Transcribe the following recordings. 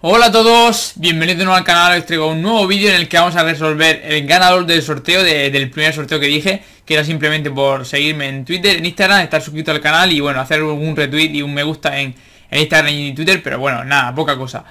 Hola a todos, bienvenidos de nuevo al canal, os traigo un nuevo vídeo en el que vamos a resolver el ganador del sorteo, del primer sorteo que dije Que era simplemente por seguirme en Twitter, en Instagram, estar suscrito al canal y bueno, hacer un retweet y un me gusta en, en Instagram y Twitter Pero bueno, nada, poca cosa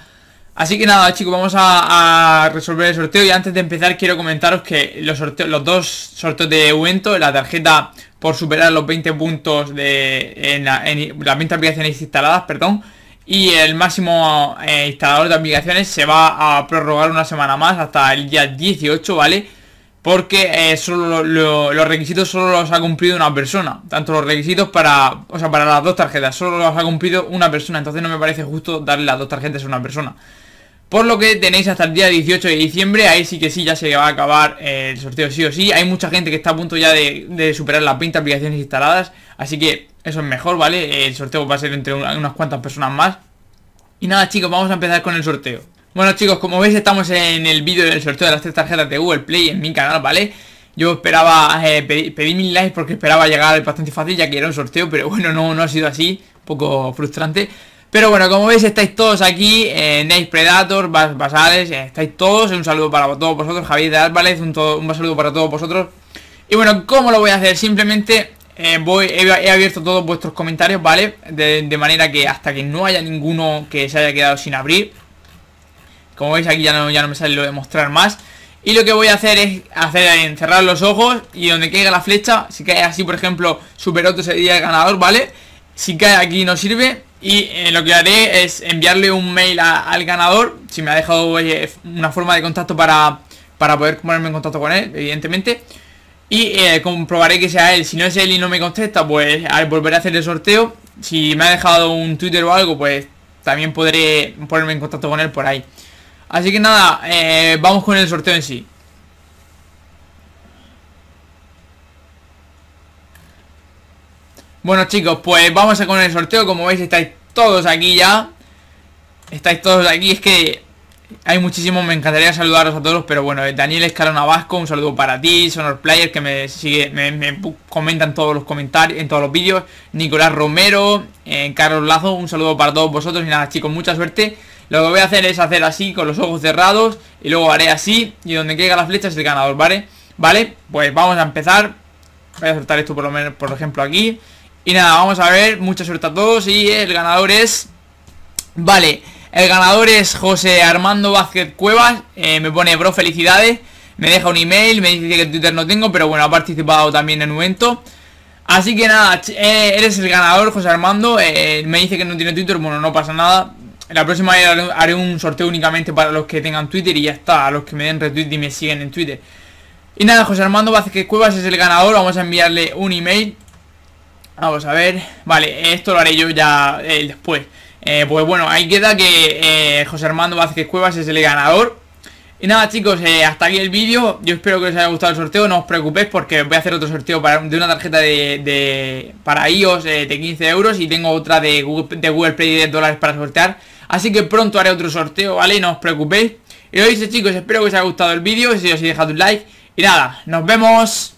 Así que nada chicos, vamos a, resolver el sorteo y antes de empezar quiero comentaros que los, dos sorteos de Evento, la tarjeta por superar los 20 puntos de, en, las 20 aplicaciones instaladas, perdón, y el máximo eh, instalador de aplicaciones se va a prorrogar una semana más hasta el día 18, ¿vale? Porque eh, los requisitos solo los ha cumplido una persona. Tanto los requisitos para, o para las dos tarjetas, solo los ha cumplido una persona. Entonces no me parece justo darle las dos tarjetas a una persona. Por lo que tenéis hasta el día 18 de diciembre, ahí sí que sí, ya se va a acabar eh, el sorteo sí o sí. Hay mucha gente que está a punto ya de, superar las 20 aplicaciones instaladas, así que eso es mejor, ¿vale? El sorteo va a ser entre unas cuantas personas más. Y nada chicos, vamos a empezar con el sorteo. Bueno chicos, como veis estamos en el vídeo del sorteo de las tres tarjetas de Google Play en mi canal, ¿vale? Yo esperaba, eh, pedí, mil likes porque esperaba llegar bastante fácil ya que era un sorteo, pero bueno, no, no ha sido así, un poco frustrante. Pero bueno, como veis estáis todos aquí en eh, Predator, Basales, eh, estáis todos, un saludo para todos vosotros, Javier de Álvarez, un, saludo para todos vosotros. Y bueno, ¿cómo lo voy a hacer? Simplemente eh, voy, he, abierto todos vuestros comentarios, ¿vale? De, manera que hasta que no haya ninguno que se haya quedado sin abrir. Como veis aquí ya no, ya no me sale lo de mostrar más. Y lo que voy a hacer es hacer cerrar los ojos y donde caiga la flecha, si cae así por ejemplo Super sería el ganador, ¿vale? vale si cae aquí no sirve y eh, lo que haré es enviarle un mail al ganador Si me ha dejado una forma de contacto para, para poder ponerme en contacto con él, evidentemente Y eh, comprobaré que sea él, si no es él y no me contesta pues volveré a hacer el sorteo Si me ha dejado un Twitter o algo pues también podré ponerme en contacto con él por ahí Así que nada, eh, vamos con el sorteo en sí Bueno chicos, pues vamos a con el sorteo Como veis estáis todos aquí ya Estáis todos aquí, es que hay muchísimos, me encantaría saludaros a todos, pero bueno, Daniel Escalona Vasco, un saludo para ti, Sonor Player, que me sigue, me, comentan todos los comentarios, en todos los vídeos, Nicolás Romero, eh, Carlos Lazo, un saludo para todos vosotros y nada chicos, mucha suerte. Lo que voy a hacer es hacer así, con los ojos cerrados, y luego haré así, y donde caiga la flecha es el ganador, ¿vale? Vale, pues vamos a empezar. Voy a soltar esto por lo menos, por ejemplo, aquí. Y nada, vamos a ver, mucha suerte a todos y el ganador es... Vale, el ganador es José Armando Vázquez Cuevas, eh, me pone, bro, felicidades, me deja un email, me dice que Twitter no tengo, pero bueno, ha participado también en un evento. Así que nada, eh, eres el ganador, José Armando, eh, me dice que no tiene Twitter, bueno, no pasa nada. La próxima vez haré un sorteo únicamente para los que tengan Twitter y ya está, a los que me den retweet y me siguen en Twitter. Y nada, José Armando Vázquez Cuevas es el ganador, vamos a enviarle un email Vamos pues a ver. Vale, esto lo haré yo ya eh, después. Eh, pues bueno, ahí queda que eh, José Armando Vázquez Cuevas es el ganador. Y nada chicos, hasta aquí el vídeo. Yo espero que os haya gustado el sorteo. No os preocupéis porque voy a hacer otro sorteo de una tarjeta de, para iOS de 15 euros. Y tengo otra de Google, Play de 10 dólares para sortear. Así que pronto haré otro sorteo, ¿vale? No os preocupéis. Y lo dicho chicos, espero que os haya gustado el vídeo. Si os he dejado un like. Y nada, nos vemos.